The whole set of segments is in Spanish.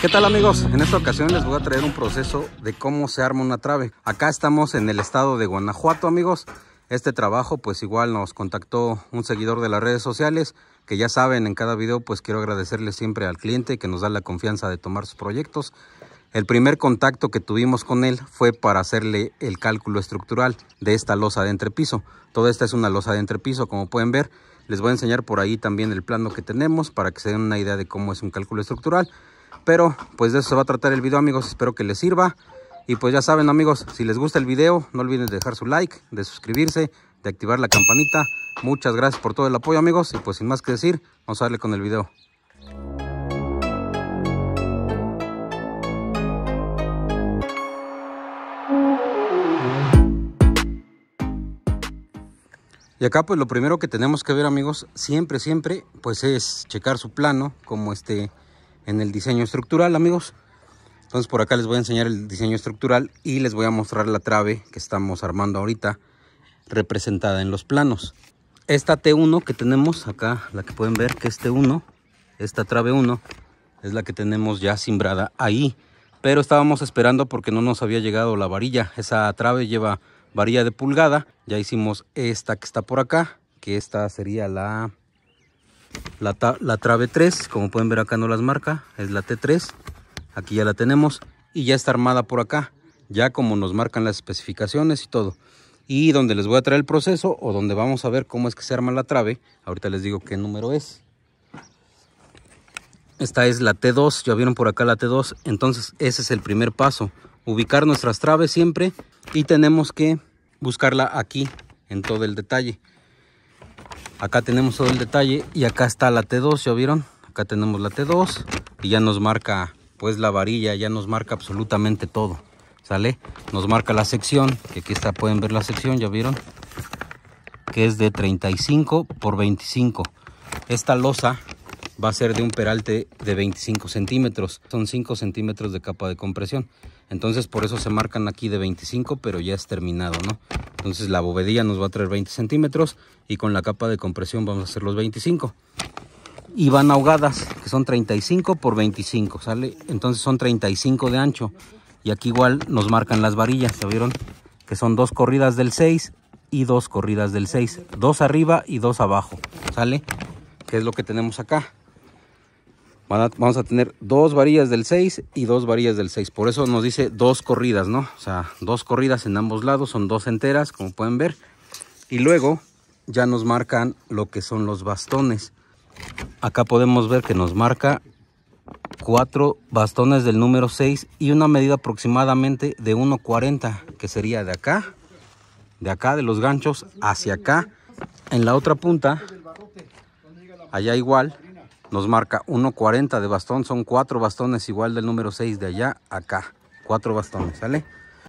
¿Qué tal amigos? En esta ocasión les voy a traer un proceso de cómo se arma una trave. Acá estamos en el estado de Guanajuato amigos. Este trabajo pues igual nos contactó un seguidor de las redes sociales que ya saben en cada video pues quiero agradecerle siempre al cliente que nos da la confianza de tomar sus proyectos. El primer contacto que tuvimos con él fue para hacerle el cálculo estructural de esta losa de entrepiso. Toda esta es una losa de entrepiso como pueden ver. Les voy a enseñar por ahí también el plano que tenemos para que se den una idea de cómo es un cálculo estructural pero pues de eso se va a tratar el video amigos, espero que les sirva. Y pues ya saben amigos, si les gusta el video, no olviden dejar su like, de suscribirse, de activar la campanita. Muchas gracias por todo el apoyo amigos y pues sin más que decir, vamos a darle con el video. Y acá pues lo primero que tenemos que ver amigos, siempre, siempre, pues es checar su plano, como este en el diseño estructural, amigos. Entonces por acá les voy a enseñar el diseño estructural y les voy a mostrar la trave que estamos armando ahorita representada en los planos. Esta T1 que tenemos acá, la que pueden ver que es T1, esta trave 1 es la que tenemos ya simbrada ahí. Pero estábamos esperando porque no nos había llegado la varilla. Esa trave lleva varilla de pulgada. Ya hicimos esta que está por acá, que esta sería la la, trave 3, como pueden ver acá no las marca, es la T3, aquí ya la tenemos y ya está armada por acá, ya como nos marcan las especificaciones y todo. Y donde les voy a traer el proceso o donde vamos a ver cómo es que se arma la trave, ahorita les digo qué número es. Esta es la T2, ya vieron por acá la T2, entonces ese es el primer paso, ubicar nuestras traves siempre y tenemos que buscarla aquí en todo el detalle acá tenemos todo el detalle y acá está la T2, ¿ya vieron? Acá tenemos la T2 y ya nos marca pues la varilla, ya nos marca absolutamente todo, ¿sale? Nos marca la sección, que aquí está, pueden ver la sección, ¿ya vieron? Que es de 35 por 25. Esta losa va a ser de un peralte de 25 centímetros, son 5 centímetros de capa de compresión. Entonces por eso se marcan aquí de 25, pero ya es terminado, ¿no? Entonces la bovedilla nos va a traer 20 centímetros y con la capa de compresión vamos a hacer los 25. Y van ahogadas, que son 35 por 25, ¿sale? Entonces son 35 de ancho. Y aquí igual nos marcan las varillas, ¿se vieron? Que son dos corridas del 6 y dos corridas del 6. Dos arriba y dos abajo, ¿sale? Que es lo que tenemos acá vamos a tener dos varillas del 6 y dos varillas del 6. Por eso nos dice dos corridas, ¿no? O sea, dos corridas en ambos lados, son dos enteras, como pueden ver. Y luego ya nos marcan lo que son los bastones. Acá podemos ver que nos marca cuatro bastones del número 6 y una medida aproximadamente de 1.40, que sería de acá, de acá, de los ganchos, hacia acá. En la otra punta Allá igual, nos marca 1.40 de bastón. Son cuatro bastones igual del número 6 de allá acá. Cuatro bastones, ¿sale?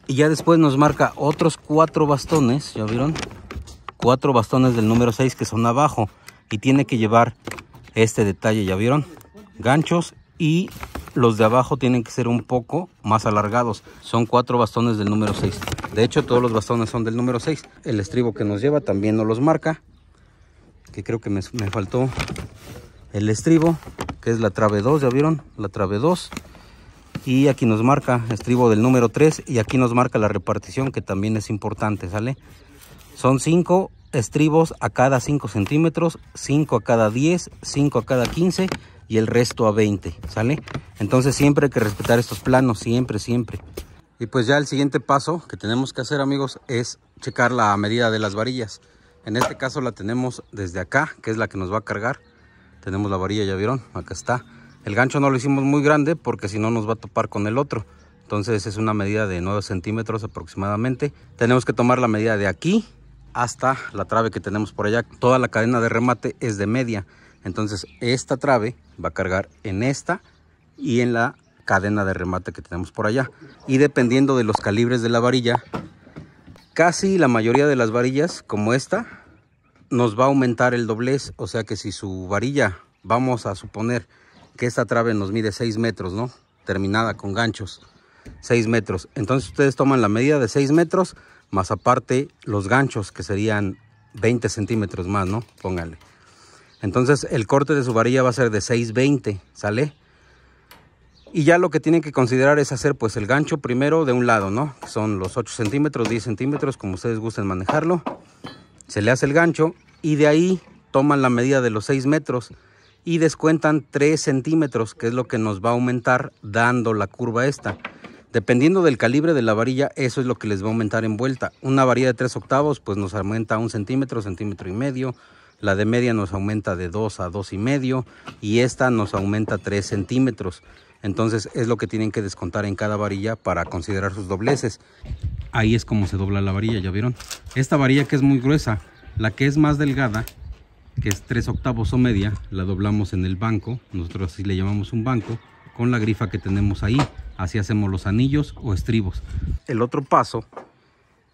Y ya después nos marca otros cuatro bastones, ¿ya vieron? Cuatro bastones del número 6 que son abajo. Y tiene que llevar este detalle, ¿ya vieron? Ganchos y los de abajo tienen que ser un poco más alargados. Son cuatro bastones del número 6. De hecho, todos los bastones son del número 6. El estribo que nos lleva también nos los marca que creo que me, faltó el estribo, que es la trave 2, ya vieron, la trave 2. Y aquí nos marca estribo del número 3 y aquí nos marca la repartición, que también es importante, ¿sale? Son 5 estribos a cada 5 centímetros, 5 a cada 10, 5 a cada 15 y el resto a 20, ¿sale? Entonces siempre hay que respetar estos planos, siempre, siempre. Y pues ya el siguiente paso que tenemos que hacer, amigos, es checar la medida de las varillas. En este caso la tenemos desde acá, que es la que nos va a cargar. Tenemos la varilla, ya vieron, acá está. El gancho no lo hicimos muy grande porque si no nos va a topar con el otro. Entonces es una medida de 9 centímetros aproximadamente. Tenemos que tomar la medida de aquí hasta la trave que tenemos por allá. Toda la cadena de remate es de media. Entonces esta trave va a cargar en esta y en la cadena de remate que tenemos por allá. Y dependiendo de los calibres de la varilla, casi la mayoría de las varillas como esta nos va a aumentar el doblez, o sea que si su varilla, vamos a suponer que esta trave nos mide 6 metros, ¿no? Terminada con ganchos, 6 metros. Entonces ustedes toman la medida de 6 metros, más aparte los ganchos, que serían 20 centímetros más, ¿no? Pónganle. Entonces el corte de su varilla va a ser de 6.20, ¿sale? Y ya lo que tienen que considerar es hacer pues el gancho primero de un lado, ¿no? Son los 8 centímetros, 10 centímetros, como ustedes gusten manejarlo se le hace el gancho y de ahí toman la medida de los 6 metros y descuentan 3 centímetros, que es lo que nos va a aumentar dando la curva esta. Dependiendo del calibre de la varilla, eso es lo que les va a aumentar en vuelta. Una varilla de 3 octavos, pues nos aumenta un centímetro, centímetro y medio. La de media nos aumenta de 2 a 2 y medio y esta nos aumenta 3 centímetros. Entonces es lo que tienen que descontar en cada varilla para considerar sus dobleces ahí es como se dobla la varilla, ya vieron. Esta varilla que es muy gruesa, la que es más delgada, que es 3 octavos o media, la doblamos en el banco, nosotros así le llamamos un banco, con la grifa que tenemos ahí, así hacemos los anillos o estribos. El otro paso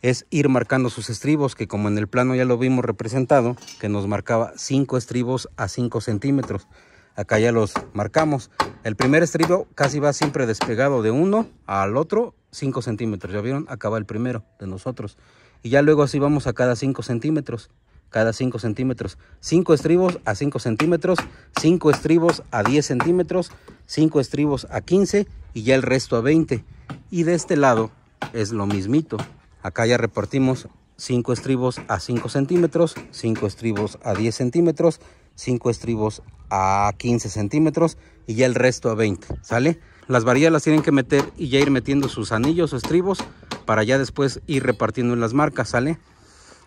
es ir marcando sus estribos, que como en el plano ya lo vimos representado, que nos marcaba 5 estribos a 5 centímetros acá ya los marcamos. El primer estribo casi va siempre despegado de uno al otro 5 centímetros. ¿Ya vieron? Acá va el primero de nosotros. Y ya luego así vamos a cada 5 centímetros. Cada 5 centímetros. 5 estribos a 5 centímetros. 5 estribos a 10 centímetros. 5 estribos a 15 y ya el resto a 20. Y de este lado es lo mismito. Acá ya repartimos 5 estribos a 5 centímetros, 5 estribos a 10 centímetros, 5 estribos a 15 centímetros y ya el resto a 20, ¿sale? Las varillas las tienen que meter y ya ir metiendo sus anillos o estribos para ya después ir repartiendo en las marcas, ¿sale?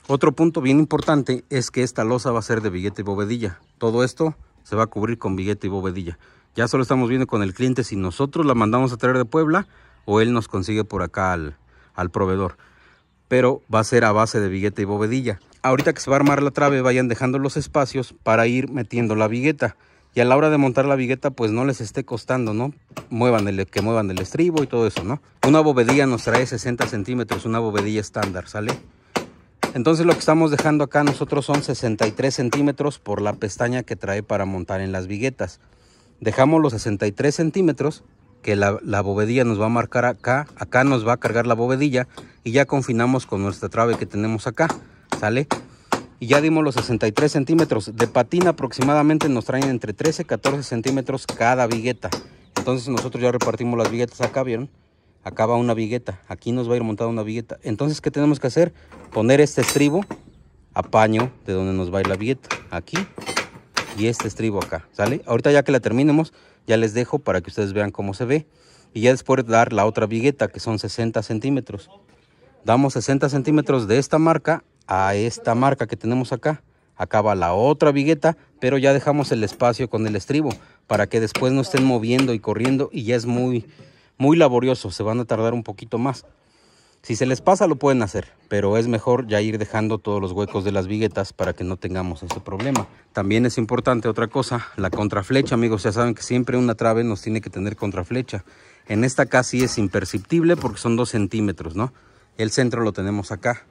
Otro punto bien importante es que esta losa va a ser de billete y bovedilla. Todo esto se va a cubrir con billete y bovedilla. Ya solo estamos viendo con el cliente si nosotros la mandamos a traer de Puebla o él nos consigue por acá al, al proveedor. Pero va a ser a base de billete y bovedilla ahorita que se va a armar la trave, vayan dejando los espacios para ir metiendo la vigueta. Y a la hora de montar la vigueta, pues no les esté costando, ¿no? Muevan el, que muevan el estribo y todo eso, ¿no? Una bovedilla nos trae 60 centímetros, una bovedilla estándar, ¿sale? Entonces lo que estamos dejando acá nosotros son 63 centímetros por la pestaña que trae para montar en las viguetas. Dejamos los 63 centímetros que la, la, bovedilla nos va a marcar acá, acá nos va a cargar la bovedilla y ya confinamos con nuestra trave que tenemos acá. ¿sale? Y ya dimos los 63 centímetros. De patina aproximadamente nos traen entre 13 y 14 centímetros cada vigueta. Entonces nosotros ya repartimos las viguetas acá, ¿vieron? Acá va una vigueta. Aquí nos va a ir montada una vigueta. Entonces, ¿qué tenemos que hacer? Poner este estribo a paño de donde nos va a ir la vigueta. Aquí y este estribo acá, ¿sale? Ahorita ya que la terminemos, ya les dejo para que ustedes vean cómo se ve. Y ya después dar la otra vigueta, que son 60 centímetros. Damos 60 centímetros de esta marca a esta marca que tenemos acá. Acá va la otra vigueta, pero ya dejamos el espacio con el estribo para que después no estén moviendo y corriendo y ya es muy, muy laborioso, se van a tardar un poquito más. Si se les pasa lo pueden hacer, pero es mejor ya ir dejando todos los huecos de las viguetas para que no tengamos ese problema. También es importante otra cosa, la contraflecha, amigos. Ya saben que siempre una trave nos tiene que tener contraflecha. En esta casi es imperceptible porque son dos centímetros, ¿no? El centro lo tenemos acá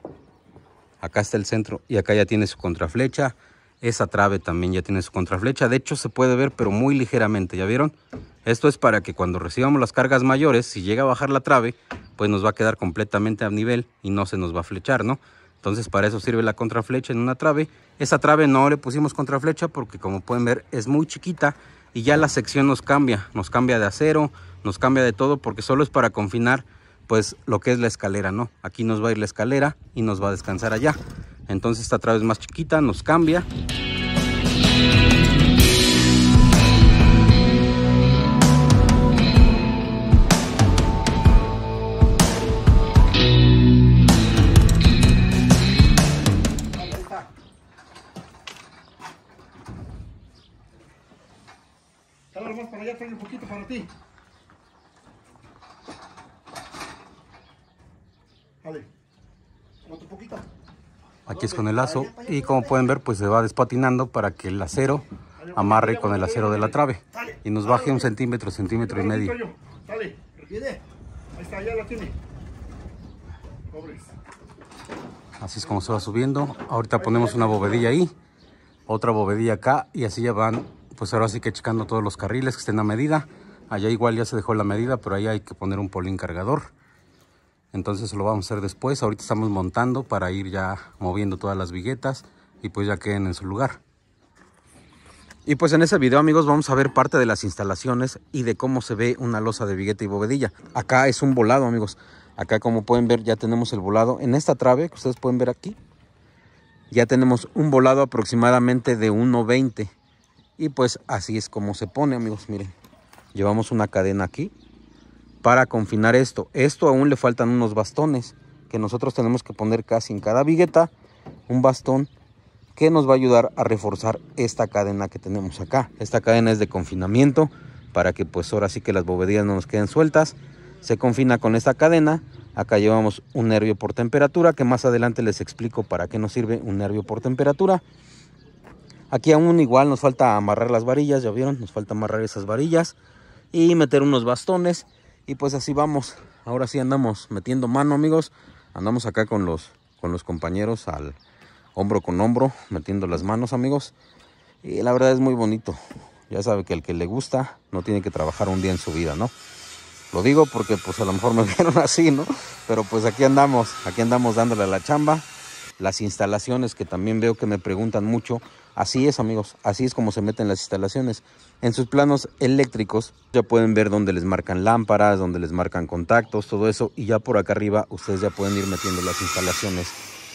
acá está el centro y acá ya tiene su contraflecha. Esa trave también ya tiene su contraflecha. De hecho, se puede ver, pero muy ligeramente. ¿Ya vieron? Esto es para que cuando recibamos las cargas mayores, si llega a bajar la trave, pues nos va a quedar completamente a nivel y no se nos va a flechar, ¿no? Entonces, para eso sirve la contraflecha en una trave. Esa trave no le pusimos contraflecha porque, como pueden ver, es muy chiquita y ya la sección nos cambia. Nos cambia de acero, nos cambia de todo porque solo es para confinar pues lo que es la escalera, ¿no? Aquí nos va a ir la escalera y nos va a descansar allá. Entonces esta traves más chiquita, nos cambia. Aquí es con el lazo y como pueden ver pues se va despatinando para que el acero amarre con el acero de la trave y nos ah, baje un centímetro, centímetro y medio. Así es como se va subiendo. Ahorita ponemos una bovedilla ahí, otra bovedilla acá y así ya van, pues ahora sí que checando todos los carriles que estén a medida. Allá igual ya se dejó la medida, pero ahí hay que poner un polín cargador entonces lo vamos a hacer después ahorita estamos montando para ir ya moviendo todas las viguetas y pues ya queden en su lugar y pues en ese video amigos vamos a ver parte de las instalaciones y de cómo se ve una losa de vigueta y bovedilla acá es un volado amigos acá como pueden ver ya tenemos el volado en esta trave que ustedes pueden ver aquí ya tenemos un volado aproximadamente de 1.20 y pues así es como se pone amigos miren llevamos una cadena aquí para confinar esto. Esto aún le faltan unos bastones que nosotros tenemos que poner casi en cada vigueta un bastón que nos va a ayudar a reforzar esta cadena que tenemos acá. Esta cadena es de confinamiento para que pues ahora sí que las bovedillas no nos queden sueltas. Se confina con esta cadena. Acá llevamos un nervio por temperatura que más adelante les explico para qué nos sirve un nervio por temperatura. Aquí aún igual nos falta amarrar las varillas, ya vieron, nos falta amarrar esas varillas y meter unos bastones y pues así vamos. Ahora sí andamos metiendo mano, amigos. Andamos acá con los, con los compañeros al hombro con hombro, metiendo las manos, amigos. Y la verdad es muy bonito. Ya sabe que el que le gusta no tiene que trabajar un día en su vida, ¿no? Lo digo porque pues a lo mejor me vieron así, ¿no? Pero pues aquí andamos, aquí andamos dándole a la chamba. Las instalaciones que también veo que me preguntan mucho, Así es amigos, así es como se meten las instalaciones. En sus planos eléctricos ya pueden ver dónde les marcan lámparas, dónde les marcan contactos, todo eso. Y ya por acá arriba ustedes ya pueden ir metiendo las instalaciones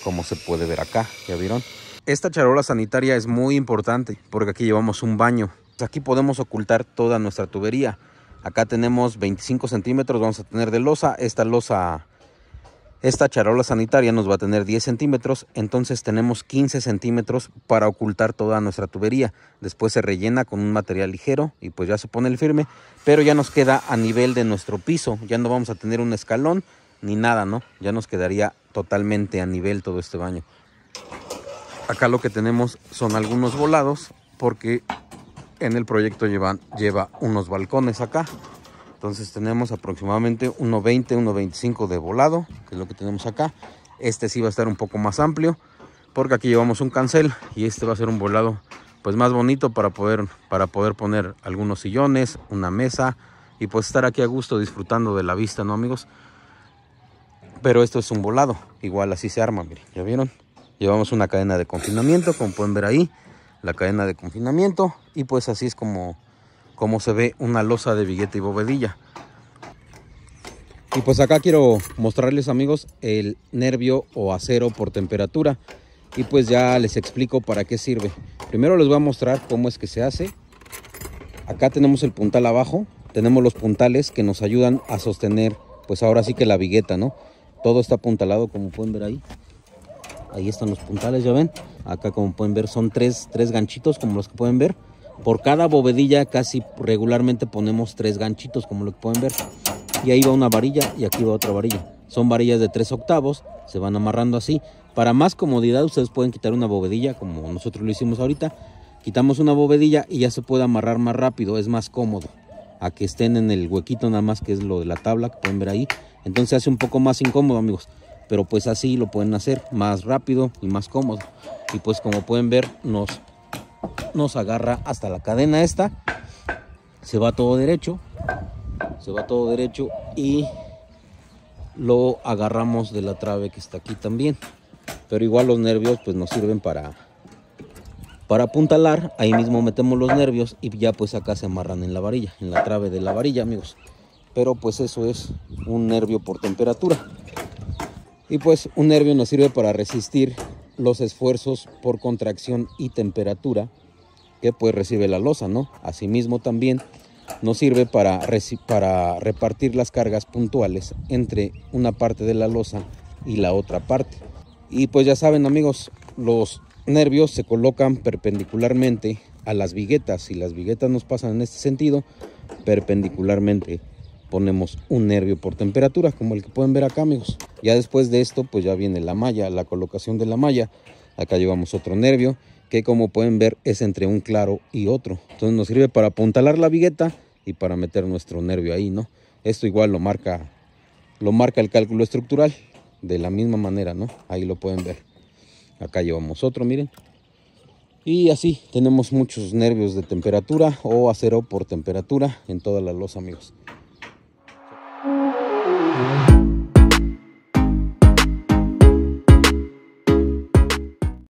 como se puede ver acá, ¿ya vieron? Esta charola sanitaria es muy importante porque aquí llevamos un baño. Pues aquí podemos ocultar toda nuestra tubería. Acá tenemos 25 centímetros, vamos a tener de losa. Esta losa esta charola sanitaria nos va a tener 10 centímetros, entonces tenemos 15 centímetros para ocultar toda nuestra tubería. Después se rellena con un material ligero y pues ya se pone el firme, pero ya nos queda a nivel de nuestro piso. Ya no vamos a tener un escalón ni nada, ¿no? Ya nos quedaría totalmente a nivel todo este baño. Acá lo que tenemos son algunos volados porque en el proyecto lleva unos balcones acá entonces tenemos aproximadamente 1.20, 1.25 de volado, que es lo que tenemos acá. Este sí va a estar un poco más amplio, porque aquí llevamos un cancel y este va a ser un volado pues más bonito para poder, para poder poner algunos sillones, una mesa y pues estar aquí a gusto disfrutando de la vista, ¿no amigos? Pero esto es un volado, igual así se arma, miren, ¿ya vieron? Llevamos una cadena de confinamiento, como pueden ver ahí, la cadena de confinamiento y pues así es como cómo se ve una losa de vigueta y bovedilla. Y pues acá quiero mostrarles amigos el nervio o acero por temperatura. Y pues ya les explico para qué sirve. Primero les voy a mostrar cómo es que se hace. Acá tenemos el puntal abajo. Tenemos los puntales que nos ayudan a sostener pues ahora sí que la vigueta, ¿no? Todo está apuntalado como pueden ver ahí. Ahí están los puntales, ya ven. Acá como pueden ver son tres, tres ganchitos como los que pueden ver por cada bovedilla casi regularmente ponemos tres ganchitos, como lo pueden ver. Y ahí va una varilla y aquí va otra varilla. Son varillas de tres octavos, se van amarrando así. Para más comodidad ustedes pueden quitar una bovedilla, como nosotros lo hicimos ahorita. Quitamos una bovedilla y ya se puede amarrar más rápido, es más cómodo. A que estén en el huequito nada más, que es lo de la tabla que pueden ver ahí. Entonces hace un poco más incómodo, amigos. Pero pues así lo pueden hacer más rápido y más cómodo. Y pues como pueden ver, nos nos agarra hasta la cadena esta se va todo derecho se va todo derecho y lo agarramos de la trave que está aquí también pero igual los nervios pues nos sirven para para apuntalar ahí mismo metemos los nervios y ya pues acá se amarran en la varilla en la trave de la varilla amigos pero pues eso es un nervio por temperatura y pues un nervio nos sirve para resistir los esfuerzos por contracción y temperatura que pues recibe la losa, ¿no? Asimismo también nos sirve para, para repartir las cargas puntuales entre una parte de la losa y la otra parte. Y pues ya saben amigos, los nervios se colocan perpendicularmente a las viguetas. y las viguetas nos pasan en este sentido, perpendicularmente ponemos un nervio por temperatura, como el que pueden ver acá, amigos. Ya después de esto, pues ya viene la malla, la colocación de la malla. Acá llevamos otro nervio, que como pueden ver es entre un claro y otro. Entonces nos sirve para apuntalar la vigueta y para meter nuestro nervio ahí, ¿no? Esto igual lo marca, lo marca el cálculo estructural de la misma manera, ¿no? Ahí lo pueden ver. Acá llevamos otro, miren. Y así tenemos muchos nervios de temperatura o acero por temperatura en toda la losa, amigos.